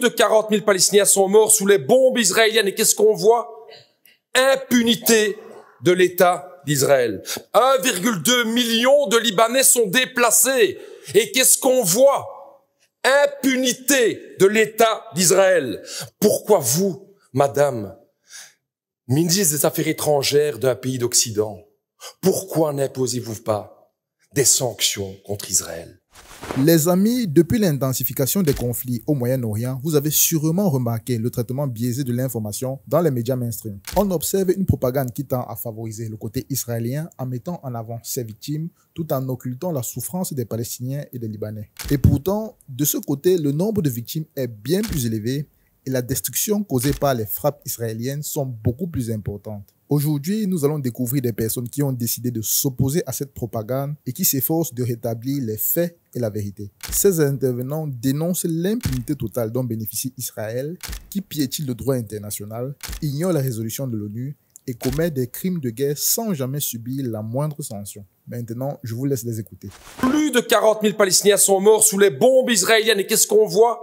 de 40 000 Palestiniens sont morts sous les bombes israéliennes. Et qu'est-ce qu'on voit Impunité de l'État d'Israël. 1,2 million de Libanais sont déplacés. Et qu'est-ce qu'on voit Impunité de l'État d'Israël. Pourquoi vous, madame, ministre des Affaires étrangères d'un pays d'Occident, pourquoi n'imposez-vous pas des sanctions contre Israël les amis, depuis l'intensification des conflits au Moyen-Orient, vous avez sûrement remarqué le traitement biaisé de l'information dans les médias mainstream. On observe une propagande qui tend à favoriser le côté israélien en mettant en avant ses victimes tout en occultant la souffrance des Palestiniens et des Libanais. Et pourtant, de ce côté, le nombre de victimes est bien plus élevé et la destruction causée par les frappes israéliennes sont beaucoup plus importantes. Aujourd'hui, nous allons découvrir des personnes qui ont décidé de s'opposer à cette propagande et qui s'efforcent de rétablir les faits et la vérité. Ces intervenants dénoncent l'impunité totale dont bénéficie Israël, qui piétine le droit international, ignore la résolution de l'ONU et commet des crimes de guerre sans jamais subir la moindre sanction. Maintenant, je vous laisse les écouter. Plus de 40 000 Palestiniens sont morts sous les bombes israéliennes et qu'est-ce qu'on voit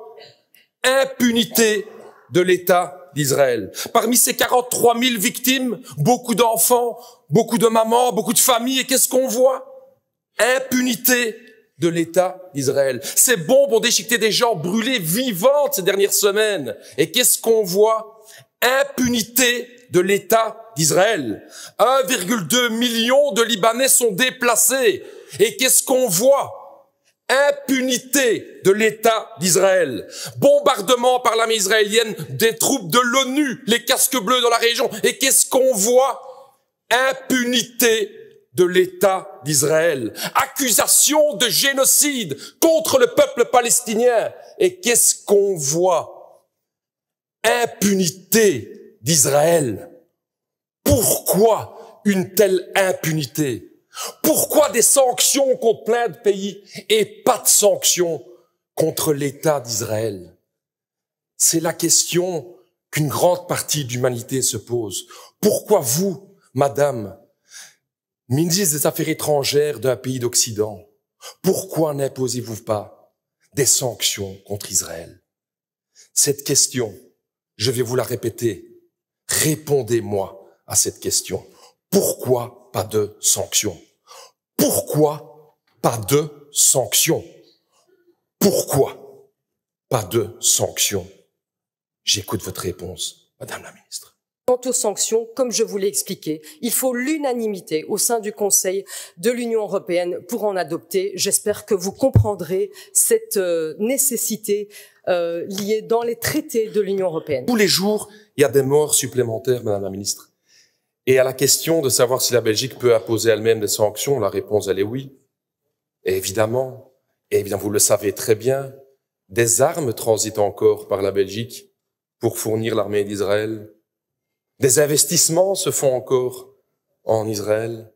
impunité de l'État d'Israël. Parmi ces 43 000 victimes, beaucoup d'enfants, beaucoup de mamans, beaucoup de familles, et qu'est-ce qu'on voit Impunité de l'État d'Israël. Ces bombes ont déchiqueté des gens brûlés vivants, ces dernières semaines. Et qu'est-ce qu'on voit Impunité de l'État d'Israël. 1,2 million de Libanais sont déplacés. Et qu'est-ce qu'on voit impunité de l'État d'Israël, bombardement par l'armée israélienne des troupes de l'ONU, les casques bleus dans la région. Et qu'est-ce qu'on voit Impunité de l'État d'Israël, accusation de génocide contre le peuple palestinien. Et qu'est-ce qu'on voit Impunité d'Israël. Pourquoi une telle impunité pourquoi des sanctions contre plein de pays et pas de sanctions contre l'État d'Israël C'est la question qu'une grande partie de l'humanité se pose. Pourquoi vous, madame, ministre des Affaires étrangères d'un pays d'Occident, pourquoi n'imposez-vous pas des sanctions contre Israël Cette question, je vais vous la répéter. Répondez-moi à cette question. Pourquoi pas de sanctions pourquoi pas de sanctions Pourquoi pas de sanctions J'écoute votre réponse, Madame la Ministre. Quant aux sanctions, comme je vous l'ai expliqué, il faut l'unanimité au sein du Conseil de l'Union européenne pour en adopter. J'espère que vous comprendrez cette euh, nécessité euh, liée dans les traités de l'Union européenne. Tous les jours, il y a des morts supplémentaires, Madame la Ministre. Et à la question de savoir si la Belgique peut imposer elle-même des sanctions, la réponse, elle est oui. évidemment, et bien vous le savez très bien, des armes transitent encore par la Belgique pour fournir l'armée d'Israël. Des investissements se font encore en Israël.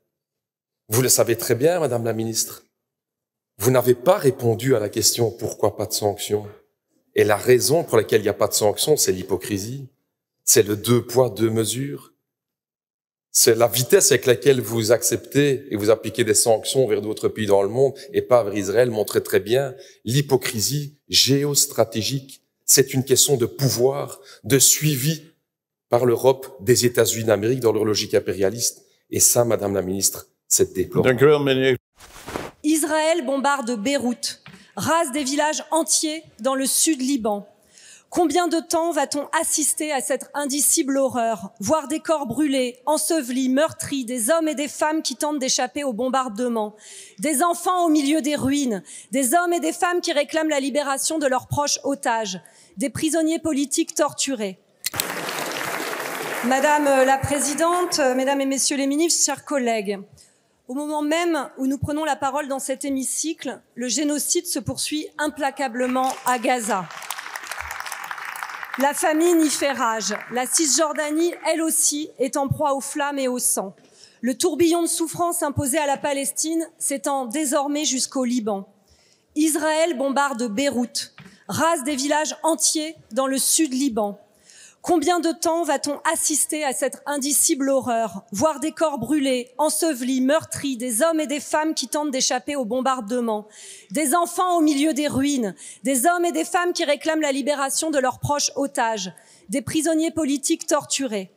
Vous le savez très bien, Madame la Ministre. Vous n'avez pas répondu à la question pourquoi pas de sanctions. Et la raison pour laquelle il n'y a pas de sanctions, c'est l'hypocrisie. C'est le deux poids, deux mesures c'est la vitesse avec laquelle vous acceptez et vous appliquez des sanctions vers d'autres pays dans le monde et pas vers Israël montrait très bien l'hypocrisie géostratégique. C'est une question de pouvoir, de suivi par l'Europe des États-Unis d'Amérique dans leur logique impérialiste. Et ça, Madame la Ministre, c'est déplorable. Israël bombarde Beyrouth, rase des villages entiers dans le sud Liban, Combien de temps va-t-on assister à cette indicible horreur, voir des corps brûlés, ensevelis, meurtris, des hommes et des femmes qui tentent d'échapper aux bombardements, des enfants au milieu des ruines, des hommes et des femmes qui réclament la libération de leurs proches otages, des prisonniers politiques torturés Madame euh, la Présidente, euh, Mesdames et Messieurs les ministres, chers collègues, au moment même où nous prenons la parole dans cet hémicycle, le génocide se poursuit implacablement à Gaza. La famine y fait rage. La Cisjordanie, elle aussi, est en proie aux flammes et au sang. Le tourbillon de souffrance imposé à la Palestine s'étend désormais jusqu'au Liban. Israël bombarde Beyrouth, rase des villages entiers dans le sud Liban. Combien de temps va-t-on assister à cette indicible horreur, voir des corps brûlés, ensevelis, meurtris, des hommes et des femmes qui tentent d'échapper aux bombardements, des enfants au milieu des ruines, des hommes et des femmes qui réclament la libération de leurs proches otages, des prisonniers politiques torturés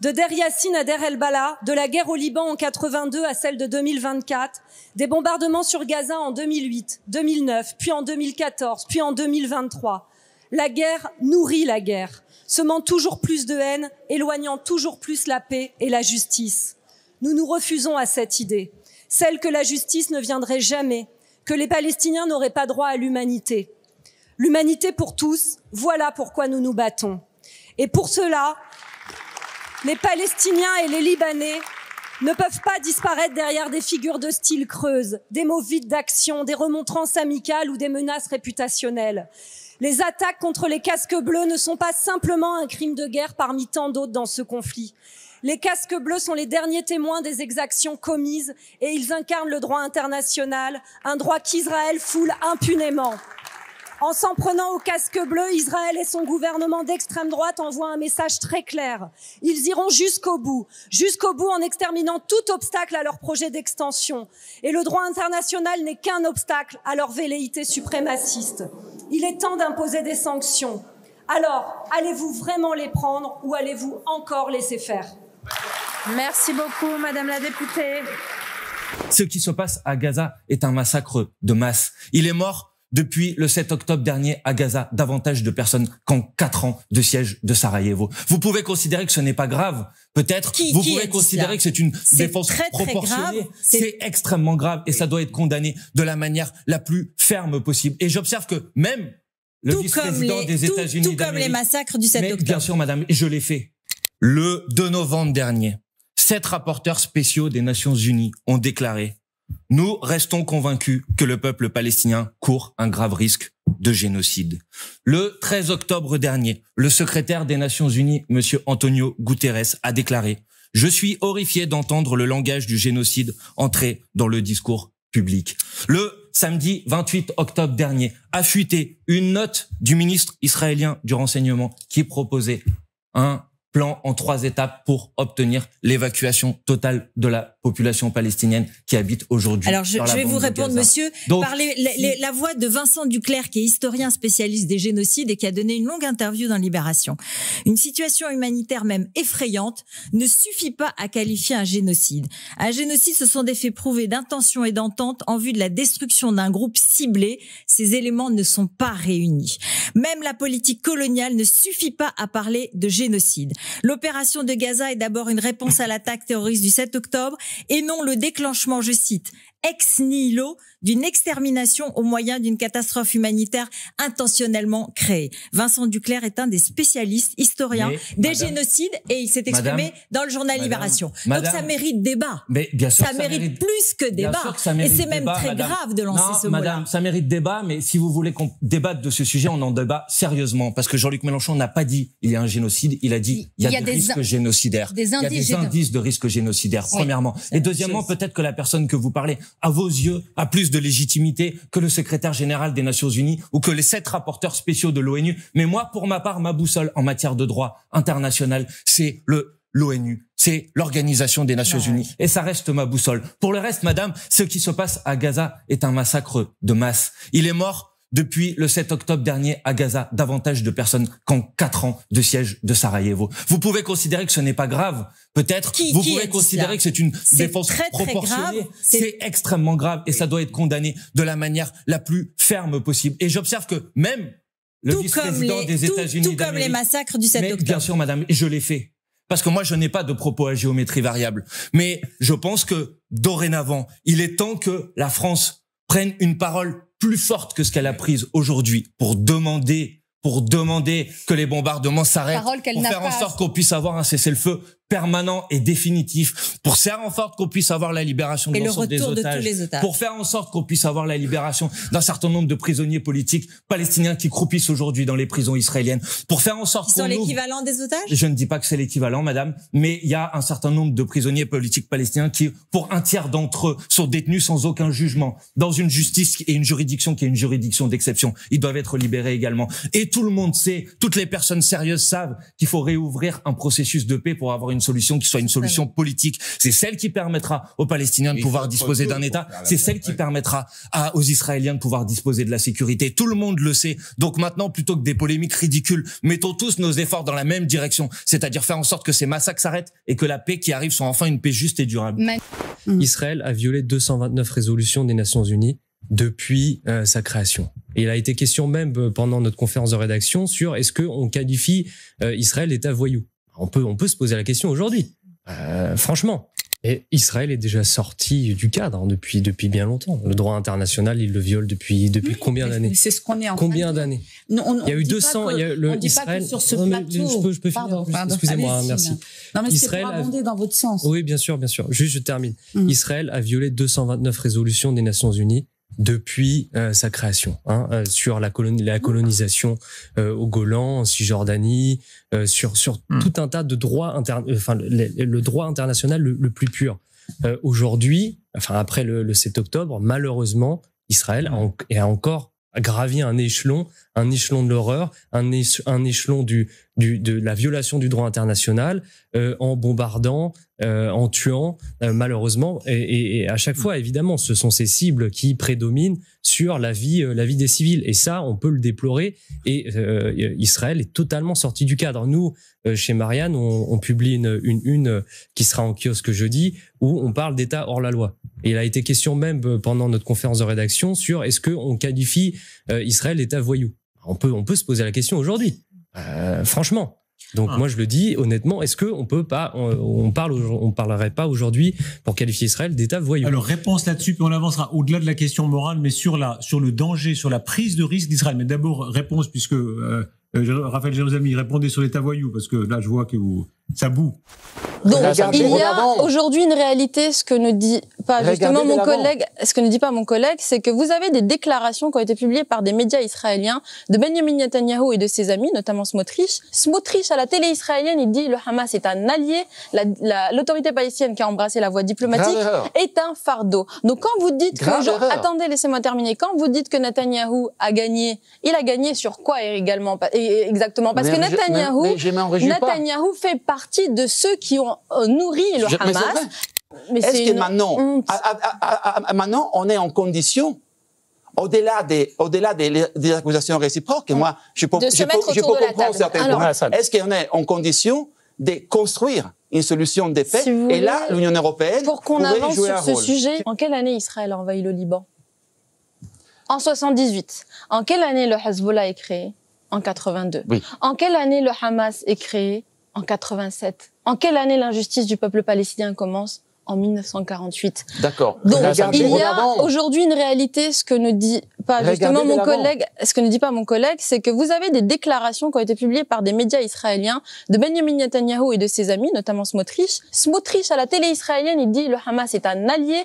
de Der Yassine à Der El Bala, de la guerre au Liban en 82 à celle de 2024, des bombardements sur Gaza en 2008, 2009, puis en 2014, puis en 2023. La guerre nourrit la guerre semant toujours plus de haine, éloignant toujours plus la paix et la justice. Nous nous refusons à cette idée, celle que la justice ne viendrait jamais, que les Palestiniens n'auraient pas droit à l'humanité. L'humanité pour tous, voilà pourquoi nous nous battons. Et pour cela, les Palestiniens et les Libanais ne peuvent pas disparaître derrière des figures de style creuse, des mots vides d'action, des remontrances amicales ou des menaces réputationnelles. Les attaques contre les casques bleus ne sont pas simplement un crime de guerre parmi tant d'autres dans ce conflit. Les casques bleus sont les derniers témoins des exactions commises et ils incarnent le droit international, un droit qu'Israël foule impunément. En s'en prenant au casque bleu, Israël et son gouvernement d'extrême droite envoient un message très clair. Ils iront jusqu'au bout, jusqu'au bout en exterminant tout obstacle à leur projet d'extension. Et le droit international n'est qu'un obstacle à leur velléité suprémaciste. Il est temps d'imposer des sanctions. Alors, allez-vous vraiment les prendre ou allez-vous encore laisser faire Merci beaucoup, Madame la députée. Ce qui se passe à Gaza est un massacre de masse. Il est mort depuis le 7 octobre dernier à Gaza davantage de personnes qu'en 4 ans de siège de Sarajevo. Vous pouvez considérer que ce n'est pas grave, peut-être. Vous pouvez considérer que c'est une défense très, proportionnée. C'est extrêmement grave et ça doit être condamné de la manière la plus ferme possible. Et j'observe que même le vice-président des États-Unis, tout, comme les massacres du 7 octobre. Bien sûr, madame, je l'ai fait. Le 2 novembre dernier, sept rapporteurs spéciaux des Nations Unies ont déclaré nous restons convaincus que le peuple palestinien court un grave risque de génocide. Le 13 octobre dernier, le secrétaire des Nations Unies, M. Antonio Guterres, a déclaré « Je suis horrifié d'entendre le langage du génocide entrer dans le discours public. » Le samedi 28 octobre dernier, a fuité une note du ministre israélien du renseignement qui proposait un plan en trois étapes pour obtenir l'évacuation totale de la population palestinienne qui habite aujourd'hui. Alors je, je vais vous répondre, monsieur, par la voix de Vincent Duclerc, qui est historien spécialiste des génocides et qui a donné une longue interview dans Libération. Une situation humanitaire même effrayante ne suffit pas à qualifier un génocide. Un génocide, ce sont des faits prouvés d'intention et d'entente en vue de la destruction d'un groupe ciblé. Ces éléments ne sont pas réunis. Même la politique coloniale ne suffit pas à parler de génocide. L'opération de Gaza est d'abord une réponse à l'attaque terroriste du 7 octobre et non, le déclenchement, je cite, ex nihilo d'une extermination au moyen d'une catastrophe humanitaire intentionnellement créée. Vincent Duclerc est un des spécialistes, historiens des génocides et il s'est exprimé dans le journal Libération. Donc ça mérite débat. Mais bien ça, mérite, plus que débat. et c'est même très grave de lancer ce mot Madame, Ça mérite débat, mais si vous voulez qu'on débatte de ce sujet, on en débat sérieusement parce que Jean-Luc Mélenchon n'a pas dit il y a un génocide, il a dit il y a, des, risques génocidaires. Des il y a des indices de risque génocidaires, premièrement. Et deuxièmement, peut-être que la personne que vous parlez à vos yeux, a plus de légitimité que le secrétaire général des Nations Unies ou que les sept rapporteurs spéciaux de l'ONU. Mais moi, pour ma part, ma boussole en matière de droit international, c'est le l'ONU, c'est l'Organisation des Nations Unies, et ça reste ma boussole. Pour le reste, Madame, ce qui se passe à Gaza est un massacre de masse. Il est mort depuis le 7 octobre dernier à Gaza davantage de personnes qu'en 4 ans de siège de Sarajevo. Vous pouvez considérer que ce n'est pas grave, peut-être. Vous pouvez considérer que c'est une défense très, proportionnée. C'est extrêmement grave et ça doit être condamné de la manière la plus ferme possible. Et j'observe que même le vice-président des États-Unis, tout, comme les massacres du 7 octobre. Bien sûr, madame, je l'ai fait parce que moi je n'ai pas de propos à géométrie variable. Mais je pense que dorénavant, il est temps que la France prenne une parole plus forte que ce qu'elle a prise aujourd'hui pour demander pour demander que les bombardements s'arrêtent, pour faire en sorte qu'on puisse avoir un cessez-le-feu permanent et définitif pour faire en sorte qu'on puisse avoir la libération de des otages, tous les otages, pour faire en sorte qu'on puisse avoir la libération d'un certain nombre de prisonniers politiques palestiniens qui croupissent aujourd'hui dans les prisons israéliennes, pour faire en sorte Ils sont l'équivalent des otages Je ne dis pas que c'est l'équivalent, madame, mais il y a un certain nombre de prisonniers politiques palestiniens qui, pour un tiers d'entre eux, sont détenus sans aucun jugement, dans une justice et une juridiction qui est une juridiction d'exception. Ils doivent être libérés également. Et tout le monde sait, toutes les personnes sérieuses savent qu'il faut réouvrir un processus de paix pour avoir une solution qui soit une solution politique. C'est celle qui permettra aux Palestiniens de pouvoir disposer d'un État. C'est celle qui permettra à, aux Israéliens de pouvoir disposer de la sécurité. Tout le monde le sait. Donc maintenant, plutôt que des polémiques ridicules, mettons tous nos efforts dans la même direction, c'est-à-dire faire en sorte que ces massacres s'arrêtent et que la paix qui arrive soit enfin une paix juste et durable. Mm. Israël a violé 229 résolutions des Nations Unies depuis euh, sa création. Et il a été question même euh, pendant notre conférence de rédaction sur est-ce qu'on qualifie euh, Israël d'État voyou on peut, on peut se poser la question aujourd'hui, euh, franchement. Et Israël est déjà sorti du cadre hein, depuis, depuis bien longtemps. Le droit international, il le viole depuis, depuis combien d'années C'est ce qu'on est en Combien d'années Il y a eu 200. il y a le Israël. pardon, Excusez-moi, hein, merci. Non, mais c'est pour abonder dans votre sens. Oui, bien sûr, bien sûr. Juste, je termine. Hum. Israël a violé 229 résolutions des Nations Unies depuis euh, sa création, hein, euh, sur la, colonisation euh, au Golan, en Cisjordanie, sur, sur hmm. tout un tas de droits, enfin, le, droit international le, plus pur. Aujourd'hui, enfin, après le, 7 octobre, malheureusement, Israël a, a encore gravi un échelon un échelon de l'horreur, un, un échelon du, du, de la violation du droit international euh, en bombardant, euh, en tuant, euh, malheureusement. Et, et, à chaque mm. fois, évidemment, ce sont ces cibles qui prédominent sur la vie, la vie des civils. Et ça, on peut le déplorer. Et Israël est totalement sorti du cadre. Nous, chez Marianne, on, on publie une, une, une, qui sera en kiosque jeudi où on parle d'État hors la loi. Et il a été question même pendant notre conférence de rédaction sur est-ce qu'on qualifie Israël d'État voyou on peut, on peut se poser la question aujourd'hui. Euh, franchement. Donc ah. moi je le dis honnêtement, est-ce que on peut pas, on, parle, on parlerait pas aujourd'hui pour qualifier Israël d'État voyou Alors réponse là-dessus, puis on avancera au-delà de la question morale, mais sur la, sur le danger, sur la prise de risque d'Israël. Mais d'abord réponse puisque euh, euh, Raphaël amis répondait sur l'État voyou parce que là je vois que vous, ça boue. Donc il y a aujourd'hui une réalité, ce que ne dit pas justement mon collègue, ce que ne dit pas mon collègue, c'est que vous avez des déclarations qui ont été publiées par des médias israéliens de Benjamin Netanyahu et de ses amis, notamment Smotrich. Smotrich à la télé israélienne, il dit le Hamas est un allié, l'autorité palestinienne qui a embrassé la voie diplomatique est un fardeau. Donc quand vous dites que attendez, laissez-moi terminer, quand vous dites que Netanyahu a gagné, il a gagné sur quoi également exactement Parce que Netanyahu, Netanyahu fait partie de ceux qui ont euh, nourrit le Hamas. Est-ce que maintenant, maintenant, on est en condition au-delà des, au-delà des, accusations réciproques, moi, je peux, je comprendre Est-ce qu'on est en condition de construire une solution de paix Et là, l'Union européenne pour qu'on avance sur ce sujet. En quelle année Israël a envahi le Liban En 78. En quelle année le Hezbollah est créé En 82. En quelle année le Hamas est créé en 87. En quelle année l'injustice du peuple palestinien commence en 1948. D'accord. Donc il y a aujourd'hui une réalité, ce que ne dit pas justement mon collègue, ce que ne dit pas mon collègue, c'est que vous avez des déclarations qui ont été publiées par des médias israéliens de Benjamin Netanyahu et de ses amis, notamment Smotrich. Smotrich à la télé israélienne, il dit le Hamas est un allié,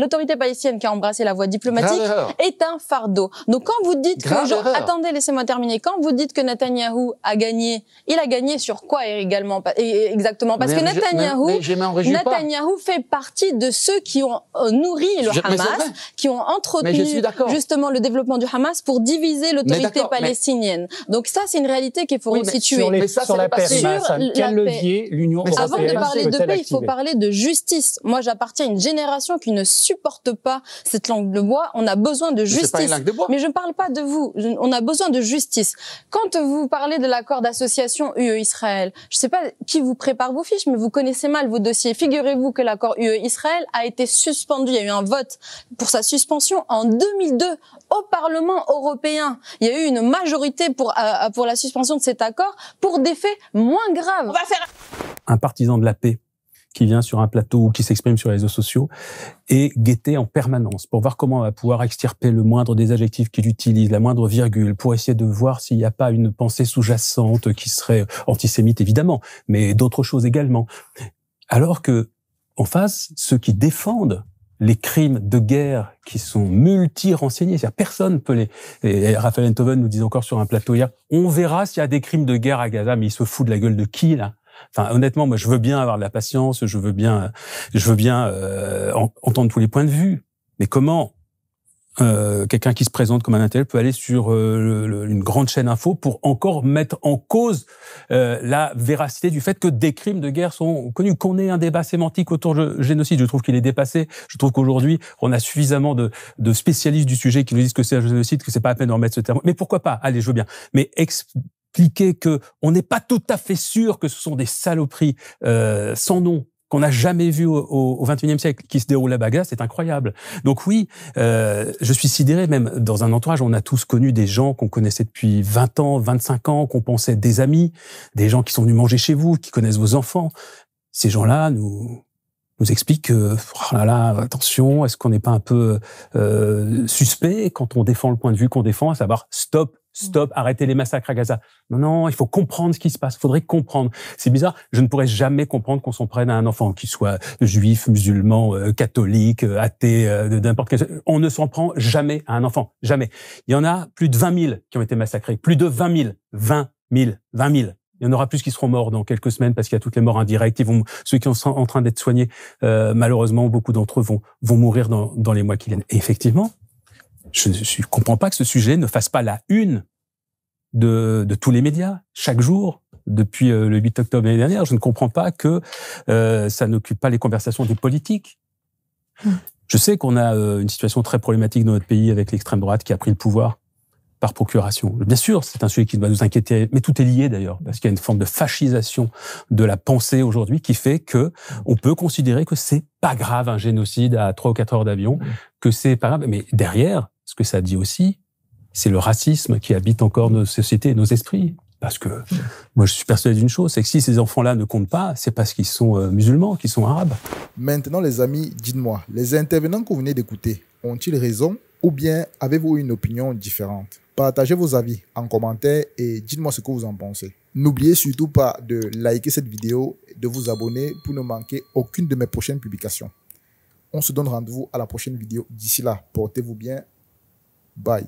l'autorité palestinienne qui a embrassé la voie diplomatique est un fardeau. Donc quand vous dites que attendez, laissez-moi terminer, quand vous dites que Netanyahu a gagné, il a gagné sur quoi également exactement parce que Netanyahu, mais, Netanyahou fait partie de ceux qui ont euh, nourri le Hamas, qui ont entretenu justement le développement du Hamas pour diviser l'autorité palestinienne. Donc ça, c'est une réalité qu'il faut restituer. Sur, sur la paix, quel levier l'Union européenne Avant de parler de paix, il faut parler de justice. Moi, j'appartiens à une génération qui ne supporte pas cette langue de bois. On a besoin de justice. Mais, je ne parle pas de vous. on a besoin de justice. Quand vous parlez de l'accord d'association UE-Israël, je ne sais pas qui vous prépare vos fiches, mais vous connaissez mal vos dossiers. Figurez-vous que l'accord UE-Israël a été suspendu. Il y a eu un vote pour sa suspension en 2002 au Parlement européen. Il y a eu une majorité pour, euh, euh, pour la suspension de cet accord pour des faits moins graves. On va faire... Un partisan de la paix qui vient sur un plateau ou qui s'exprime sur les réseaux sociaux est guetter en permanence pour voir comment on va pouvoir extirper le moindre des adjectifs qu'il utilise, la moindre virgule, pour essayer de voir s'il n'y a pas une pensée sous-jacente qui serait antisémite évidemment, mais d'autres choses également. Alors que en face ceux qui défendent les crimes de guerre qui sont multi-renseignés. personne ne peut les... Et Raphaël Enthoven nous dit encore sur un plateau hier, on verra s'il y a des crimes de guerre à Gaza, mais il se fout de la gueule de qui, là Enfin, honnêtement, moi, je veux bien avoir de la patience, je veux bien, je veux bien euh, entendre tous les points de vue. Mais comment euh, quelqu'un qui se présente comme un intel peut aller sur euh, une grande chaîne info pour encore mettre en cause euh, la véracité du fait que des crimes de guerre sont connus, qu'on ait un débat sémantique autour du génocide. Je trouve qu'il est dépassé. Je trouve qu'aujourd'hui, on a suffisamment de, spécialistes du sujet qui nous disent que c'est un génocide, que c'est pas à peine de remettre ce terme. Mais pourquoi pas Allez, je veux bien. Mais expliquer que on n'est pas tout à fait sûr que ce sont des saloperies sans nom qu'on n'a jamais vu au XXIe siècle qui se déroule à Bagdad, c'est incroyable. Donc oui, euh, je suis sidéré même dans un entourage. On a tous connu des gens qu'on connaissait depuis 20 ans, 25 ans, qu'on pensait des amis, des gens qui sont venus manger chez vous, qui connaissent vos enfants. Ces gens-là nous nous expliquent que oh là là, attention, est-ce qu'on n'est pas un peu euh, suspect quand on défend le point de vue qu'on défend, à savoir stop, Stop, arrêtez les massacres à Gaza. Non, non, il faut comprendre ce qui se passe. Il faudrait comprendre. C'est bizarre. Je ne pourrais jamais comprendre qu'on s'en prenne à un enfant, qu'il soit juif, musulman, euh, catholique, euh, athée, euh, n'importe quel. On ne s'en prend jamais à un enfant. Jamais. Il y en a plus de 20 000 qui ont été massacrés. Plus de 20 000. 20 000. 20 000. Il y en aura plus qui seront morts dans quelques semaines parce qu'il y a toutes les morts indirectes. Ils vont, ceux qui sont en train d'être soignés, euh, malheureusement, beaucoup d'entre eux vont, vont mourir dans, dans les mois qui viennent. Et effectivement, je ne comprends pas que ce sujet ne fasse pas la une de, tous les médias, chaque jour, depuis euh, le 8 octobre l'année dernière. Je ne comprends pas que euh, ça n'occupe pas les conversations des politiques. Hmm. Je sais qu'on a euh, une situation très problématique dans notre pays avec l'extrême droite qui a pris le pouvoir par procuration. Bien sûr, c'est un sujet qui doit nous inquiéter, mais tout est lié d'ailleurs, parce qu'il y a une forme de fascisation de la pensée aujourd'hui qui fait que on peut considérer que c'est pas grave un génocide à trois ou quatre heures d'avion, hmm. que c'est pas grave, mais derrière, ce que ça dit aussi, c'est le racisme qui habite encore nos sociétés et nos esprits. Parce que mm. moi, je suis persuadé d'une chose, c'est que si ces enfants-là ne comptent pas, c'est parce qu'ils sont euh, musulmans, qu'ils sont arabes. Maintenant, les amis, dites-moi, les intervenants que vous venez d'écouter ont-ils raison ou bien avez-vous une opinion différente Partagez vos avis en commentaire et dites-moi ce que vous en pensez. N'oubliez surtout pas de liker cette vidéo, de vous abonner pour ne manquer aucune de mes prochaines publications. On se donne rendez-vous à la prochaine vidéo. D'ici là, portez-vous bien. Bye.